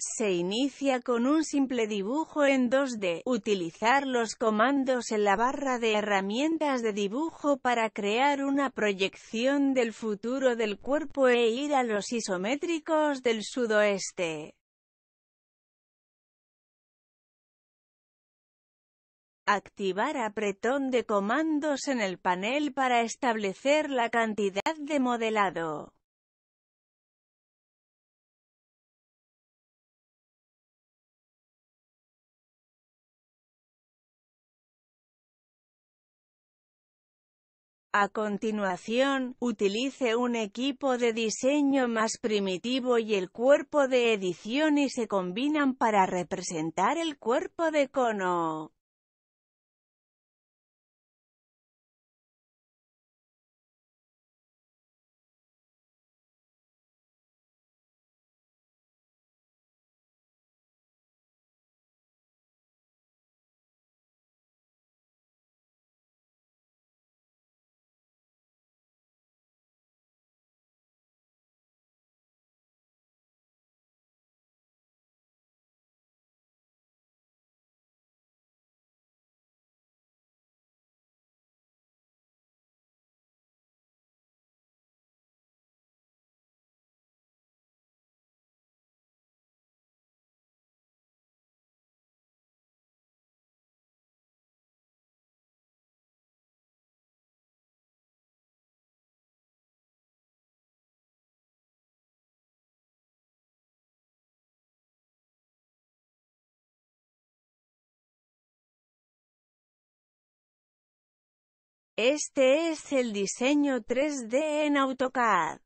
Se inicia con un simple dibujo en 2D, utilizar los comandos en la barra de herramientas de dibujo para crear una proyección del futuro del cuerpo e ir a los isométricos del sudoeste. Activar apretón de comandos en el panel para establecer la cantidad de modelado. A continuación, utilice un equipo de diseño más primitivo y el cuerpo de edición y se combinan para representar el cuerpo de cono. Este es el diseño 3D en AutoCAD.